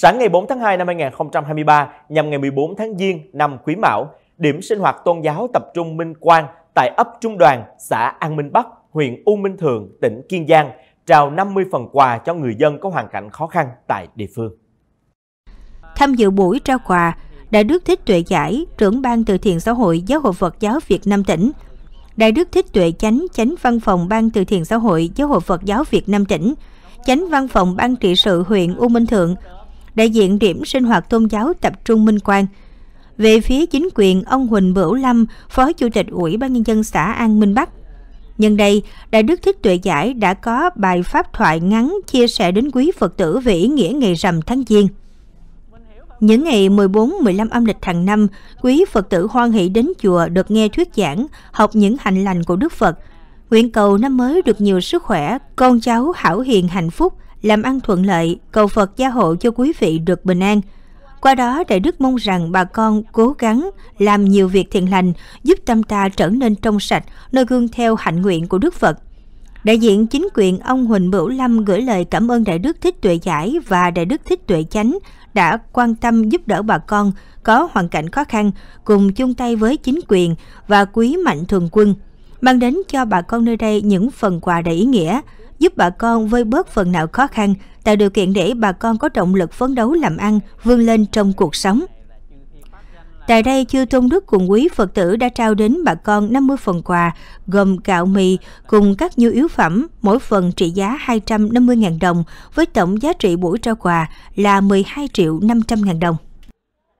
Sáng ngày 4 tháng 2 năm 2023 nhằm ngày 14 tháng Giêng năm Quý Mão, điểm sinh hoạt tôn giáo tập trung Minh Quang tại ấp Trung Đoàn, xã An Minh Bắc, huyện U Minh Thượng, tỉnh Kiên Giang trao 50 phần quà cho người dân có hoàn cảnh khó khăn tại địa phương. Tham dự buổi trao quà, Đại đức Thích Tuệ Giải, trưởng ban từ thiện xã hội Giáo hội Phật giáo Việt Nam tỉnh, Đại đức Thích Tuệ Chánh, Chánh văn phòng ban từ thiện xã hội Giáo hội Phật giáo Việt Nam tỉnh, Chánh văn phòng ban trị sự huyện U Minh Thượng đại diện điểm sinh hoạt tôn giáo tập trung Minh Quang. Về phía chính quyền, ông Huỳnh Bửu Lâm, Phó Chủ tịch Ủy ban Nhân dân xã An Minh Bắc. Nhân đây, Đại Đức Thích Tuệ Giải đã có bài pháp thoại ngắn chia sẻ đến quý Phật tử về ý nghĩa ngày rằm tháng Giêng. Những ngày 14-15 âm lịch hàng năm, quý Phật tử hoan hỷ đến chùa được nghe thuyết giảng, học những hành lành của Đức Phật, Nguyện cầu năm mới được nhiều sức khỏe, con cháu hảo hiền hạnh phúc, làm ăn thuận lợi, cầu Phật gia hộ cho quý vị được bình an. Qua đó, Đại Đức mong rằng bà con cố gắng làm nhiều việc thiện lành, giúp tâm ta trở nên trong sạch, nơi gương theo hạnh nguyện của Đức Phật. Đại diện chính quyền ông Huỳnh Bửu Lâm gửi lời cảm ơn Đại Đức Thích Tuệ Giải và Đại Đức Thích Tuệ Chánh đã quan tâm giúp đỡ bà con có hoàn cảnh khó khăn, cùng chung tay với chính quyền và quý mạnh thường quân – mang đến cho bà con nơi đây những phần quà đầy ý nghĩa, giúp bà con vơi bớt phần nào khó khăn, tạo điều kiện để bà con có động lực phấn đấu làm ăn, vươn lên trong cuộc sống. Tại đây, chư Tôn Đức cùng quý Phật tử đã trao đến bà con 50 phần quà, gồm gạo mì cùng các nhu yếu phẩm, mỗi phần trị giá 250.000 đồng, với tổng giá trị buổi trao quà là 12 triệu 500.000 đồng.